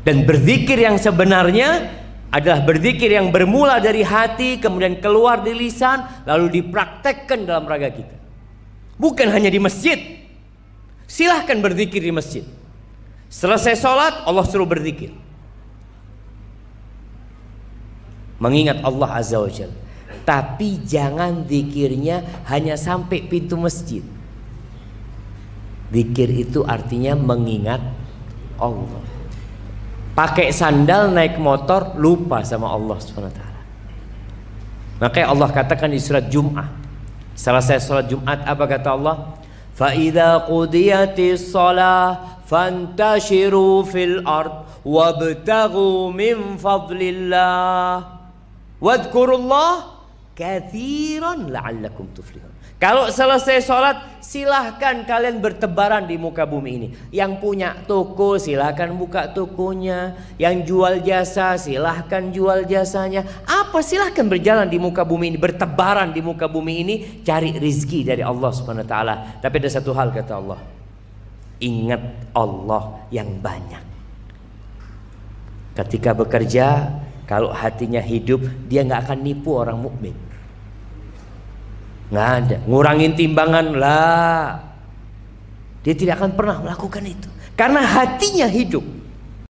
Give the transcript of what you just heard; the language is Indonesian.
Dan berzikir yang sebenarnya adalah berzikir yang bermula dari hati, kemudian keluar di lisan, lalu dipraktekkan dalam raga kita. Bukan hanya di masjid. Silahkan berzikir di masjid. Selesai sholat, Allah suruh berzikir. Mengingat Allah Azza wa Jal. Tapi jangan zikirnya hanya sampai pintu masjid. Zikir itu artinya mengingat Allah pakai sandal naik motor lupa sama Allah SWT. Makanya Allah katakan di surat Jum'ah. Selesai surat Jum'at apa kata Allah? Fa'idha qudiyatis salah fantashiru fil ard wabtaghu min fadlillah wadkurullah kathiran la'allakum tuflihun. Kalau selesai sholat Silahkan kalian bertebaran di muka bumi ini. Yang punya toko silahkan buka tokonya. Yang jual jasa silahkan jual jasanya. Apa silahkan berjalan di muka bumi ini. Bertebaran di muka bumi ini. Cari rizki dari Allah SWT. Tapi ada satu hal kata Allah. Ingat Allah yang banyak. Ketika bekerja, kalau hatinya hidup, dia nggak akan nipu orang mukmin nggak ada ngurangin timbangan lah dia tidak akan pernah melakukan itu karena hatinya hidup